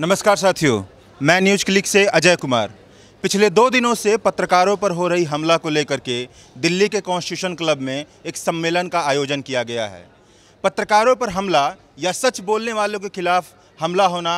नमस्कार साथियों मैं न्यूज क्लिक से अजय कुमार पिछले दो दिनों से पत्रकारों पर हो रही हमला को लेकर के दिल्ली के कॉन्स्टिट्यूशन क्लब में एक सम्मेलन का आयोजन किया गया है पत्रकारों पर हमला या सच बोलने वालों के खिलाफ हमला होना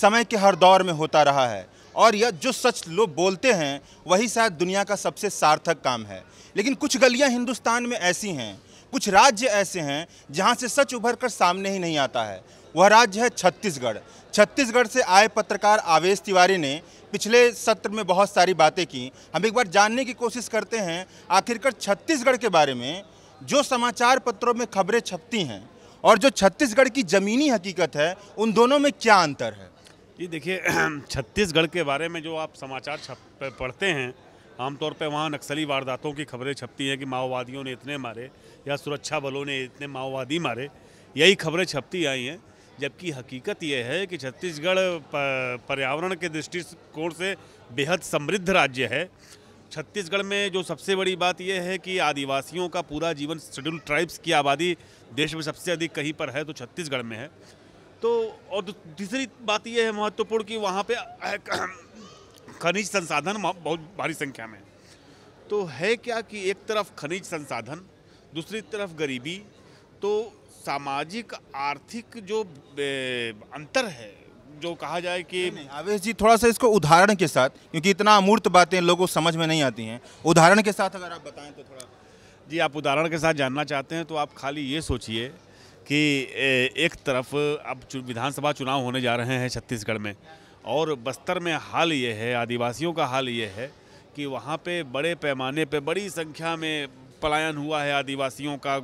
समय के हर दौर में होता रहा है और यह जो सच लोग बोलते हैं वही शायद दुनिया का सबसे सार्थक काम है लेकिन कुछ गलियाँ हिंदुस्तान में ऐसी हैं कुछ राज्य ऐसे हैं जहाँ से सच उभर कर सामने ही नहीं आता है वह राज्य है छत्तीसगढ़ छत्तीसगढ़ से आए पत्रकार आवेश तिवारी ने पिछले सत्र में बहुत सारी बातें की हम एक बार जानने की कोशिश करते हैं आखिरकार छत्तीसगढ़ के बारे में जो समाचार पत्रों में खबरें छपती हैं और जो छत्तीसगढ़ की ज़मीनी हकीकत है उन दोनों में क्या अंतर है जी देखिए छत्तीसगढ़ के बारे में जो आप समाचार छप पढ़ते हैं आमतौर पर वहाँ नक्सली वारदातों की खबरें छपती हैं कि माओवादियों ने इतने मारे या सुरक्षा बलों ने इतने माओवादी मारे यही खबरें छपती आई हैं जबकि हकीकत यह है कि छत्तीसगढ़ पर्यावरण के दृष्टिकोण से बेहद समृद्ध राज्य है छत्तीसगढ़ में जो सबसे बड़ी बात यह है कि आदिवासियों का पूरा जीवन शेड्यूल ट्राइब्स की आबादी देश में सबसे अधिक कहीं पर है तो छत्तीसगढ़ में है तो और तीसरी बात यह है महत्वपूर्ण कि वहाँ पे खनिज संसाधन बहुत भारी संख्या में तो है क्या कि एक तरफ खनिज संसाधन दूसरी तरफ गरीबी तो सामाजिक आर्थिक जो अंतर है जो कहा जाए कि आवेश जी थोड़ा सा इसको उदाहरण के साथ क्योंकि इतना अमूर्त बातें लोगों को समझ में नहीं आती हैं उदाहरण के साथ अगर आप बताएं तो थोड़ा जी आप उदाहरण के साथ जानना चाहते हैं तो आप खाली ये सोचिए कि एक तरफ अब विधानसभा चुनाव होने जा रहे हैं छत्तीसगढ़ में और बस्तर में हाल ये है आदिवासियों का हाल ये है कि वहाँ पे बड़े पैमाने पे बड़ी संख्या में पलायन हुआ है आदिवासियों का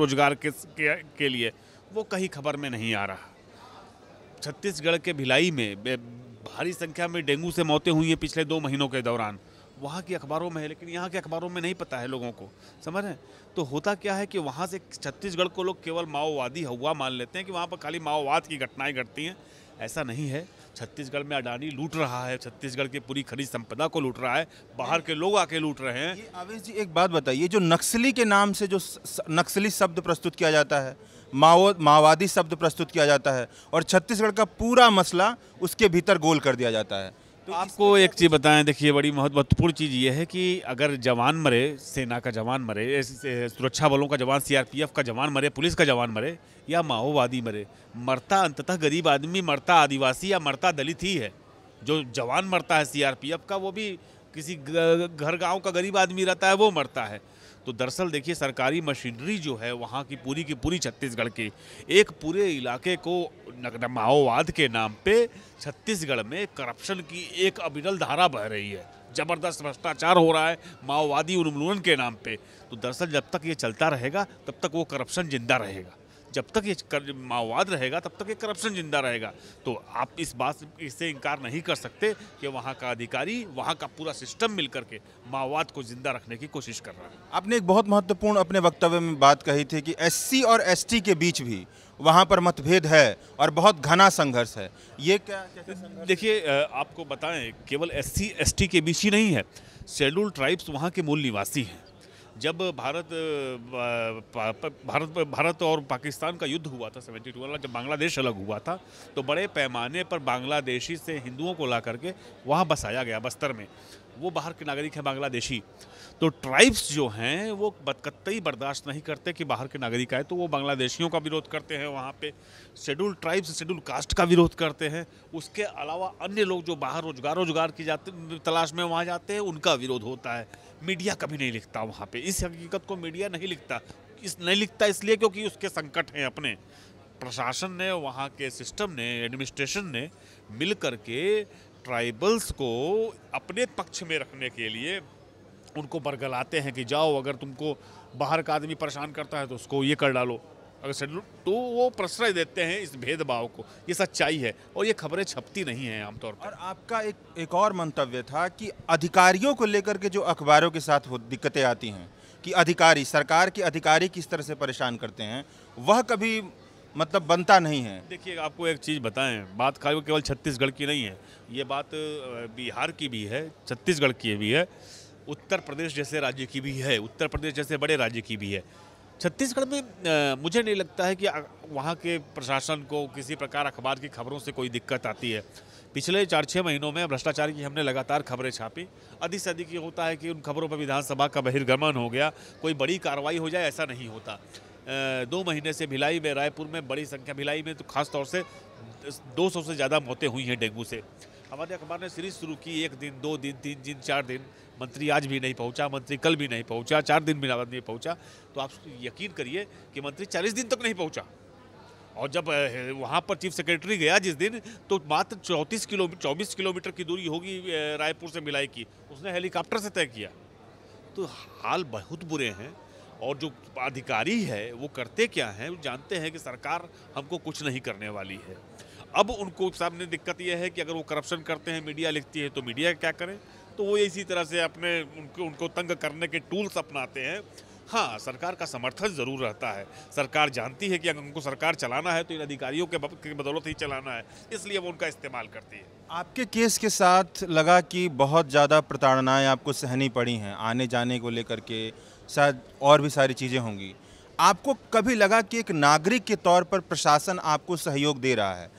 रोजगार के, के, के लिए वो कहीं खबर में नहीं आ रहा छत्तीसगढ़ के भिलाई में भारी संख्या में डेंगू से मौतें हुई हैं पिछले दो महीनों के दौरान वहाँ की अखबारों में है लेकिन यहाँ के अखबारों में नहीं पता है लोगों को समझ रहे तो होता क्या है कि वहाँ से छत्तीसगढ़ को लोग केवल माओवादी हवा मान लेते हैं कि वहाँ पर खाली माओवाद की घटनाएं घटती हैं ऐसा नहीं है छत्तीसगढ़ में अडानी लूट रहा है छत्तीसगढ़ के पूरी खनिज संपदा को लूट रहा है बाहर के लोग आके लूट रहे हैं आवेश जी एक बात बताइए जो नक्सली के नाम से जो नक्सली शब्द प्रस्तुत किया जाता है माओ माओवादी शब्द प्रस्तुत किया जाता है और छत्तीसगढ़ का पूरा मसला उसके भीतर गोल कर दिया जाता है तो आपको एक चीज़ बताएं देखिए बड़ी महत्वपूर्ण चीज़ ये है कि अगर जवान मरे सेना का जवान मरे सुरक्षा बलों का जवान सीआरपीएफ का जवान मरे पुलिस का जवान मरे या माओवादी मरे मरता अंततः गरीब आदमी मरता आदिवासी या मरता दलित ही है जो जवान मरता है सीआरपीएफ का वो भी किसी घर गांव का गरीब आदमी रहता है वो मरता है तो दरअसल देखिए सरकारी मशीनरी जो है वहाँ की पूरी की पूरी छत्तीसगढ़ की एक पूरे इलाके को माओवाद के नाम पे छत्तीसगढ़ में करप्शन की एक अविरल धारा बह रही है ज़बरदस्त भ्रष्टाचार हो रहा है माओवादी उन्मूलन के नाम पे तो दरअसल जब तक ये चलता रहेगा तब तक वो करप्शन जिंदा रहेगा जब तक ये माओवाद रहेगा तब तक ये करप्शन जिंदा रहेगा तो आप इस बात इससे इनकार नहीं कर सकते कि वहाँ का अधिकारी वहाँ का पूरा सिस्टम मिल करके माओवाद को जिंदा रखने की कोशिश कर रहा है आपने एक बहुत महत्वपूर्ण अपने वक्तव्य में बात कही थी कि एस और एस के बीच भी वहाँ पर मतभेद है और बहुत घना संघर्ष है ये क्या देखिए आपको बताएं केवल एस सी के बीच ही नहीं है शेड्यूल ट्राइब्स वहाँ के मूल निवासी हैं जब भारत भारत भारत और पाकिस्तान का युद्ध हुआ था सेवेंटी टू वाला जब बांग्लादेश अलग हुआ था तो बड़े पैमाने पर बांग्लादेशी से हिंदुओं को ला करके वहाँ बसाया गया बस्तर में वो बाहर के नागरिक हैं बांग्लादेशी तो ट्राइब्स जो हैं वो कतई बर्दाश्त नहीं करते कि बाहर के नागरिक आए तो वो बांग्लादेशियों का विरोध करते हैं वहाँ पे शेड्यूल ट्राइब्स शेड्यूल कास्ट का विरोध करते हैं उसके अलावा अन्य लोग जो बाहर रोजगार रोजगार की जाते तलाश में वहाँ जाते हैं उनका विरोध होता है मीडिया कभी नहीं लिखता वहाँ पर इस हकीकत को मीडिया नहीं लिखता इस नहीं लिखता इसलिए क्योंकि उसके संकट हैं अपने प्रशासन ने वहाँ के सिस्टम ने एडमिनिस्ट्रेशन ने मिल करके ट्राइबल्स को अपने पक्ष में रखने के लिए उनको बरगलाते हैं कि जाओ अगर तुमको बाहर का आदमी परेशान करता है तो उसको ये कर डालो अगर तो वो प्रश्रय देते हैं इस भेदभाव को ये सच्चाई है और ये खबरें छपती नहीं हैं आमतौर पर और आपका एक एक और मंतव्य था कि अधिकारियों को लेकर के जो अखबारों के साथ दिक्कतें आती हैं कि अधिकारी सरकार के अधिकारी किस तरह से परेशान करते हैं वह कभी मतलब बनता नहीं है देखिए आपको एक चीज़ बताएं बात खाली केवल छत्तीसगढ़ की नहीं है ये बात बिहार की भी है छत्तीसगढ़ की भी है उत्तर प्रदेश जैसे राज्य की भी है उत्तर प्रदेश जैसे बड़े राज्य की भी है छत्तीसगढ़ में मुझे नहीं लगता है कि वहाँ के प्रशासन को किसी प्रकार अखबार की खबरों से कोई दिक्कत आती है पिछले चार छः महीनों में भ्रष्टाचार की हमने लगातार खबरें छापी अधिक से अधिक ये होता है कि उन खबरों पर विधानसभा का बहिर्गमन हो गया कोई बड़ी कार्रवाई हो जाए ऐसा नहीं होता दो महीने से भिलाई में रायपुर में बड़ी संख्या भिलाई में तो खास तौर से 200 से ज़्यादा मौतें हुई हैं डेंगू से हमारे अखबार ने सीरीज शुरू की एक दिन दो दिन तीन दिन चार दिन मंत्री आज भी नहीं पहुंचा मंत्री कल भी नहीं पहुंचा चार दिन भी नहीं पहुंचा तो आप यकीन करिए कि मंत्री चालीस दिन तक नहीं पहुँचा और जब वहाँ पर चीफ सेक्रेटरी गया जिस दिन तो मात्र चौंतीस किलोमीटर चौबीस किलोमीटर की दूरी होगी रायपुर से मिलाई की उसने हेलीकॉप्टर से तय किया तो हाल बहुत बुरे हैं और जो अधिकारी है वो करते क्या हैं वो जानते हैं कि सरकार हमको कुछ नहीं करने वाली है अब उनको सामने दिक्कत यह है कि अगर वो करप्शन करते हैं मीडिया लिखती है तो मीडिया क्या करें तो वो इसी तरह से अपने उनको उनको तंग करने के टूल्स अपनाते हैं हाँ सरकार का समर्थन ज़रूर रहता है सरकार जानती है कि अगर उनको सरकार चलाना है तो इन अधिकारियों के, बदौलत ही चलाना है इसलिए वो उनका इस्तेमाल करती है आपके केस के साथ लगा कि बहुत ज़्यादा प्रताड़नाएँ आपको सहनी पड़ी हैं आने जाने को लेकर के शायद और भी सारी चीज़ें होंगी आपको कभी लगा कि एक नागरिक के तौर पर प्रशासन आपको सहयोग दे रहा है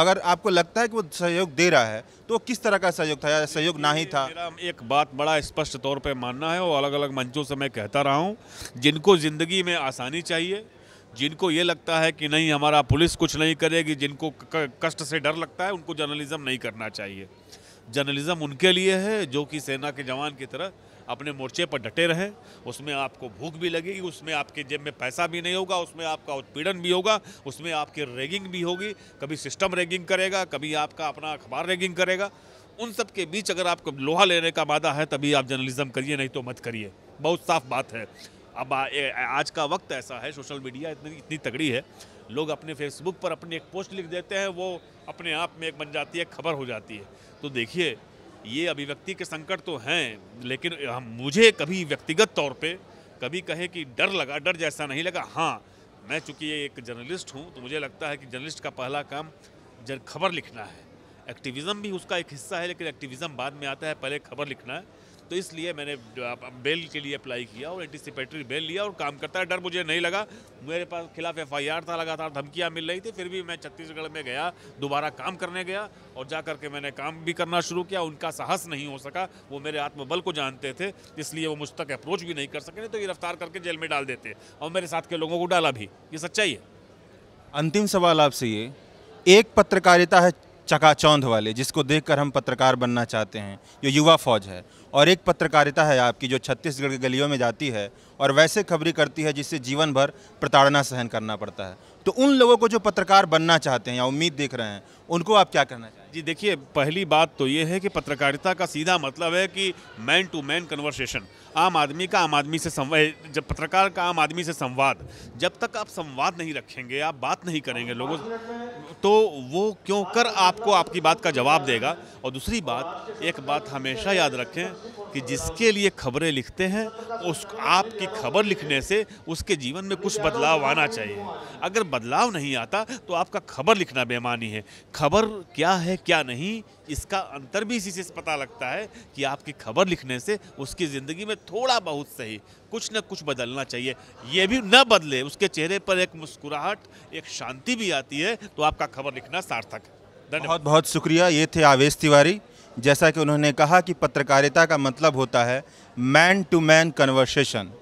अगर आपको लगता है कि वो सहयोग दे रहा है तो किस तरह का सहयोग था या सहयोग ना ही था मेरा एक बात बड़ा स्पष्ट तौर पर मानना है और अलग अलग मंचों से मैं कहता रहा हूँ जिनको ज़िंदगी में आसानी चाहिए जिनको ये लगता है कि नहीं हमारा पुलिस कुछ नहीं करेगी जिनको कष्ट से डर लगता है उनको जर्नलिज्म नहीं करना चाहिए जर्नलिज्म उनके लिए है जो कि सेना के जवान की तरह अपने मोर्चे पर डटे रहें उसमें आपको भूख भी लगेगी उसमें आपके जेब में पैसा भी नहीं होगा उसमें आपका उत्पीड़न भी होगा उसमें आपकी रैगिंग भी होगी कभी सिस्टम रैगिंग करेगा कभी आपका अपना अखबार रैगिंग करेगा उन सब के बीच अगर आपको लोहा लेने का वादा है तभी आप जर्नलिज्म करिए नहीं तो मत करिए बहुत साफ बात है अब आज का वक्त ऐसा है सोशल मीडिया इतनी इतनी तगड़ी है लोग अपने फेसबुक पर अपनी एक पोस्ट लिख देते हैं वो अपने आप में एक बन जाती है खबर हो जाती है तो देखिए ये अभिव्यक्ति के संकट तो हैं लेकिन हम मुझे कभी व्यक्तिगत तौर पे कभी कहे कि डर लगा डर जैसा नहीं लगा हाँ मैं चूँकि एक जर्नलिस्ट हूँ तो मुझे लगता है कि जर्नलिस्ट का पहला काम जर खबर लिखना है एक्टिविज़म भी उसका एक हिस्सा है लेकिन एक्टिविज़म बाद में आता है पहले खबर लिखना है तो इसलिए मैंने बेल के लिए अप्लाई किया और एंटिसिपेटरी बेल लिया और काम करता है डर मुझे नहीं लगा मेरे पास खिलाफ एफ था लगातार धमकियाँ मिल रही थी फिर भी मैं छत्तीसगढ़ में गया दोबारा काम करने गया और जा करके मैंने काम भी करना शुरू किया उनका साहस नहीं हो सका वो मेरे आत्मबल को जानते थे इसलिए वो मुझ तक अप्रोच भी नहीं कर सके तो गिरफ्तार करके जेल में डाल देते और मेरे साथ के लोगों को डाला भी ये सच्चाई है अंतिम सवाल आपसे ये एक पत्रकारिता है चकाचौंध वाले जिसको देखकर हम पत्रकार बनना चाहते हैं जो युवा फौज है और एक पत्रकारिता है आपकी जो छत्तीसगढ़ की गलियों में जाती है और वैसे खबरी करती है जिससे जीवन भर प्रताड़ना सहन करना पड़ता है तो उन लोगों को जो पत्रकार बनना चाहते हैं या उम्मीद देख रहे हैं उनको आप क्या करना चाहिए जी देखिए पहली बात तो ये है कि पत्रकारिता का सीधा मतलब है कि मैन टू मैन कन्वर्सेशन आम आदमी का आम आदमी से संवाद जब पत्रकार का आम आदमी से संवाद जब तक आप संवाद नहीं रखेंगे आप बात नहीं करेंगे लोगों से तो वो क्यों कर आपको आपकी बात का जवाब देगा और दूसरी बात एक बात हमेशा याद रखें कि जिसके लिए खबरें लिखते हैं उस आपकी खबर लिखने से उसके जीवन में कुछ बदलाव आना चाहिए अगर बदलाव नहीं आता तो आपका खबर लिखना बेमानी है खबर क्या है क्या नहीं इसका अंतर भी इसी से पता लगता है कि आपकी खबर लिखने से उसकी ज़िंदगी में थोड़ा बहुत सही कुछ न कुछ बदलना चाहिए ये भी न बदले उसके चेहरे पर एक मुस्कुराहट एक शांति भी आती है तो आपका खबर लिखना सार्थक है बहुत बहुत शुक्रिया ये थे आवेश तिवारी जैसा कि उन्होंने कहा कि पत्रकारिता का मतलब होता है मैन टू मैन कन्वर्सेशन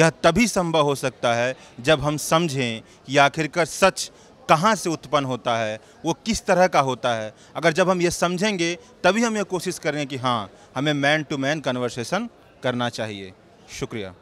यह तभी संभव हो सकता है जब हम समझें कि आखिरकार सच कहाँ से उत्पन्न होता है वो किस तरह का होता है अगर जब हम ये समझेंगे तभी हम ये कोशिश करेंगे कि हाँ हमें मैन टू मैन कन्वर्सेशन करना चाहिए शुक्रिया